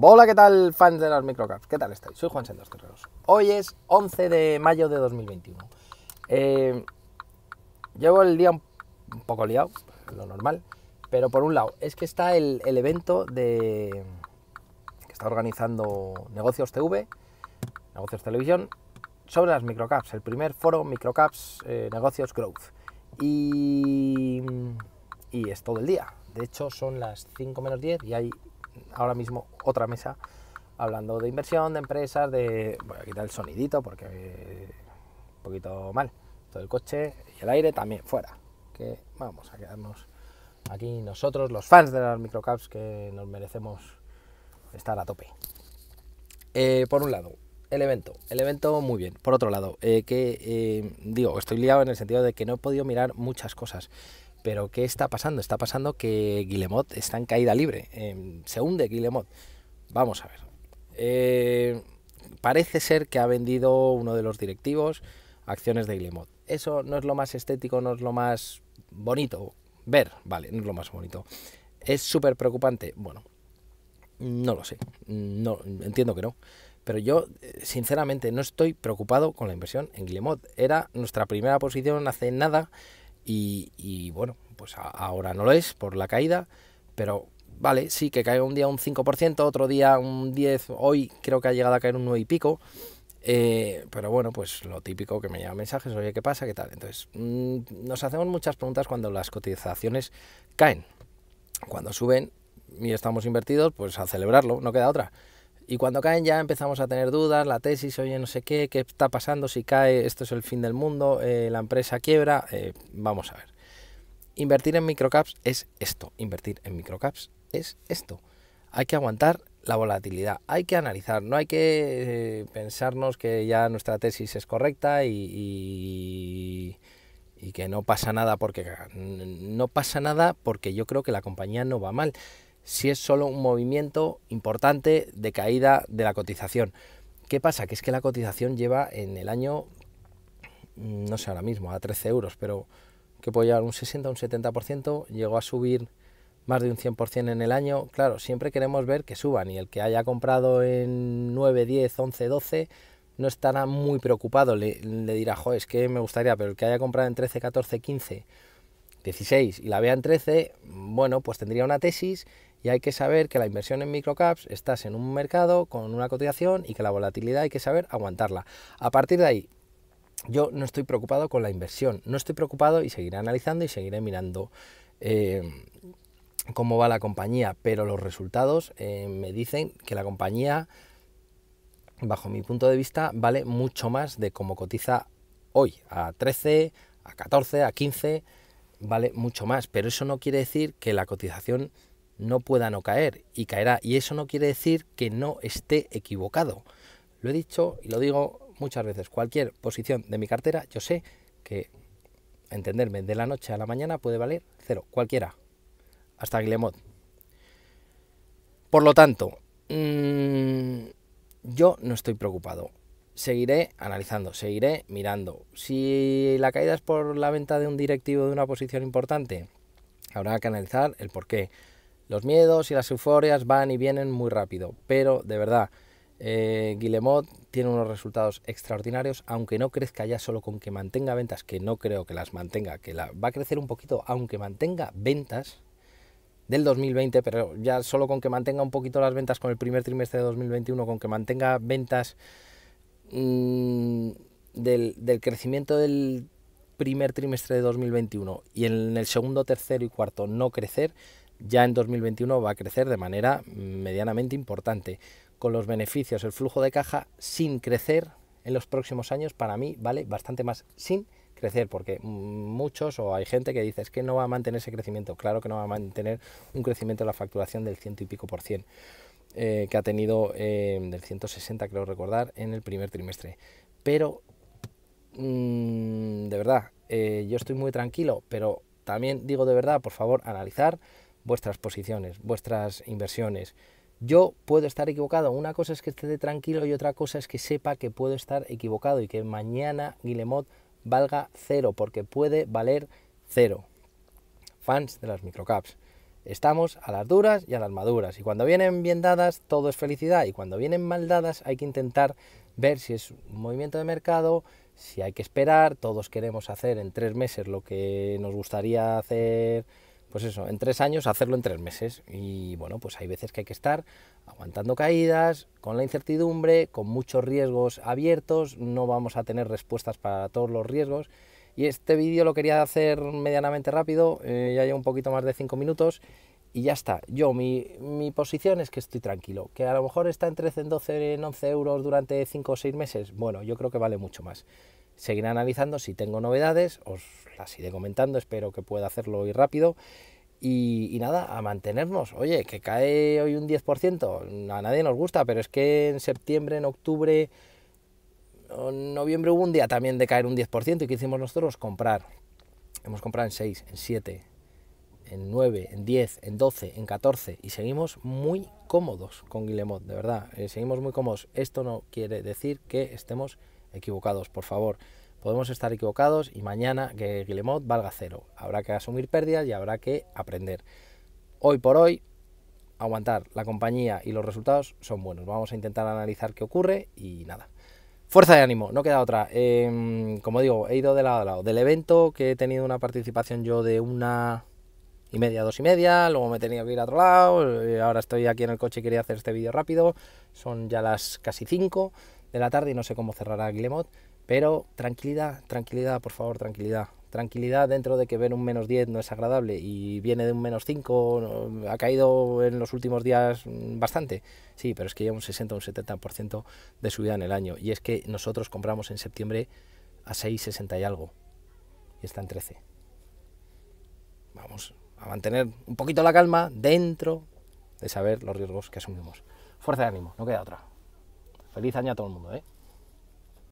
Hola, ¿qué tal, fans de las microcaps? ¿Qué tal estáis? Soy Juan Santos Correos. Hoy es 11 de mayo de 2021. Eh, llevo el día un poco liado, lo normal, pero por un lado, es que está el, evento de que está organizando Negocios TV, Negocios Televisión, sobre las microcaps, el primer foro Microcaps eh, Negocios Growth. Y, y es todo el día. De hecho, son las 5 menos 10 y hay ahora mismo otra mesa hablando de inversión, de empresas, de... Voy a quitar el sonidito porque eh, un poquito mal. Todo el coche y el aire también fuera. Que vamos a quedarnos aquí nosotros, los fans de las microcaps, que nos merecemos estar a tope. Eh, por un lado, el evento, el evento muy bien. Por otro lado, eh, que eh, digo, estoy liado en el sentido de que no he podido mirar muchas cosas. Pero ¿qué está pasando? Está pasando que Guillemot está en caída libre. Em, se hunde Guillemot. Vamos a ver. Eh, parece ser que ha vendido uno de los directivos acciones de Guillemot. Eso no es lo más estético, no es lo más bonito. Ver, vale, no es lo más bonito. ¿Es súper preocupante? Bueno, no lo sé. No, entiendo que no. Pero yo, eh, sinceramente, no estoy preocupado con la inversión en Guillemot. Era nuestra primera posición hace nada y, y bueno, pues ahora no lo es por la caída, pero vale, sí que cae un día un 5%, otro día un 10%, hoy creo que ha llegado a caer un 9 y pico. Eh, pero bueno, pues lo típico que me llama mensajes, oye, ¿qué pasa? ¿Qué tal? Entonces, mm, nos hacemos muchas preguntas cuando las cotizaciones caen. Cuando suben y estamos invertidos, pues a celebrarlo, no queda otra. Y cuando caen ya empezamos a tener dudas, la tesis, oye, no sé qué, qué está pasando, si cae, esto es el fin del mundo, eh, la empresa quiebra, eh, vamos a ver. Invertir en microcaps es esto, invertir en microcaps es esto. Hay que aguantar la volatilidad, hay que analizar, no hay que eh, pensarnos que ya nuestra tesis es correcta y, y y que no pasa nada porque no pasa nada porque yo creo que la compañía no va mal si es solo un movimiento importante de caída de la cotización. ¿Qué pasa? Que es que la cotización lleva en el año, mm, no sé ahora mismo, a 13 euros, pero que puede llevar un 60, un 70%, llegó a subir más de un 100% en el año. Claro, siempre queremos ver que suban y el que haya comprado en 9, 10, 11, 12 no estará muy preocupado, le, dirá, jo, es que me gustaría, pero el que haya comprado en 13, 14, 15, 16 y la vea en 13, bueno, pues tendría una tesis y hay que saber que la inversión en microcaps estás en un mercado con una cotización y que la volatilidad hay que saber aguantarla. A partir de ahí, yo no estoy preocupado con la inversión, no estoy preocupado y seguiré analizando y seguiré mirando. Eh, cómo va la compañía, pero los resultados eh, me dicen que la compañía, bajo mi punto de vista, vale mucho más de cómo cotiza hoy, a 13, a 14, a 15, vale mucho más, pero eso no quiere decir que la cotización no pueda no caer y caerá. Y eso no quiere decir que no esté equivocado. Lo he dicho y lo digo muchas veces. Cualquier posición de mi cartera, yo sé que entenderme de la noche a la mañana puede valer cero, cualquiera, hasta Guillemot. Por lo tanto, mm, yo no estoy preocupado. Seguiré analizando, seguiré mirando. Si la caída es por la venta de un directivo de una posición importante, habrá que analizar el porqué. Los miedos y las euforias van y vienen muy rápido, pero de verdad, eh, Guillemot tiene unos resultados extraordinarios, aunque no crezca ya solo con que mantenga ventas, que no creo que las mantenga, que la, va a crecer un poquito, aunque mantenga ventas del 2020, pero ya solo con que mantenga un poquito las ventas con el primer trimestre de 2021, con que mantenga ventas mm, del, del crecimiento del primer trimestre de 2021 y en el segundo, tercero y cuarto no crecer, ya en 2021 va a crecer de manera medianamente importante. Con los beneficios, el flujo de caja sin crecer en los próximos años, para mí vale bastante más sin crecer, porque muchos o hay gente que dice es que no va a mantener ese crecimiento. Claro que no va a mantener un crecimiento de la facturación del ciento y pico por cien. Eh, que ha tenido eh, del 160, creo recordar, en el primer trimestre. Pero, mm, de verdad, eh, yo estoy muy tranquilo, pero también digo de verdad, por favor, analizar vuestras posiciones, vuestras inversiones. Yo puedo estar equivocado. Una cosa es que esté tranquilo y otra cosa es que sepa que puedo estar equivocado y que mañana Guillemot valga cero, porque puede valer cero. Fans de las microcaps. Estamos a las duras y a las maduras. Y cuando vienen bien dadas, todo es felicidad. Y cuando vienen mal dadas, hay que intentar ver si es un movimiento de mercado, si hay que esperar. Todos queremos hacer en tres meses lo que nos gustaría hacer pues eso, en tres años hacerlo en tres meses. Y bueno, pues hay veces que hay que estar aguantando caídas, con la incertidumbre, con muchos riesgos abiertos, no vamos a tener respuestas para todos los riesgos. Y este vídeo lo quería hacer medianamente rápido, eh, ya llevo un poquito más de cinco minutos y ya está. Yo, mi, posición es que estoy tranquilo. Que a lo mejor está en 13, en 12, en 11 euros durante cinco o seis meses. Bueno, yo creo que vale mucho más seguiré analizando. Si tengo novedades, os las iré comentando. Espero que pueda hacerlo hoy rápido. Y, nada, a mantenernos. Oye, que cae hoy un 10%, a nadie nos gusta, pero es que en septiembre, en octubre, en noviembre hubo un día también de caer un 10%. ¿Y qué hicimos nosotros? Comprar. Hemos comprado en 6, en 7, en 9, en 10, en 12, en 14 y seguimos muy cómodos con Guillemot, de verdad. Eh, seguimos muy cómodos. Esto no quiere decir que estemos equivocados, por favor. Podemos estar equivocados y mañana que Guillemot valga cero. Habrá que asumir pérdidas y habrá que aprender. Hoy por hoy, aguantar. La compañía y los resultados son buenos. Vamos a intentar analizar qué ocurre y nada. Fuerza de ánimo, no queda otra. Em, como digo, he ido de lado a lado. Del evento, que he tenido una participación yo de una y media, dos y media, luego me he tenido que ir a otro lado, eh, ahora estoy aquí en el coche y quería hacer este vídeo rápido, son ya las casi cinco, de la tarde y no sé cómo cerrará Guillemot. pero tranquilidad, tranquilidad, por favor, tranquilidad. Tranquilidad dentro de que ver un menos 10 no es agradable y viene de un menos 5, ha caído en los últimos días mm, bastante. Sí, pero es que lleva un 60 o un 70% de subida en el año. Y es que nosotros compramos en septiembre a 6,60 y algo y está en 13. Vamos a mantener un poquito la calma dentro de saber los riesgos que asumimos. Fuerza de ánimo, no queda otra. Feliz año a todo el mundo, ¿eh?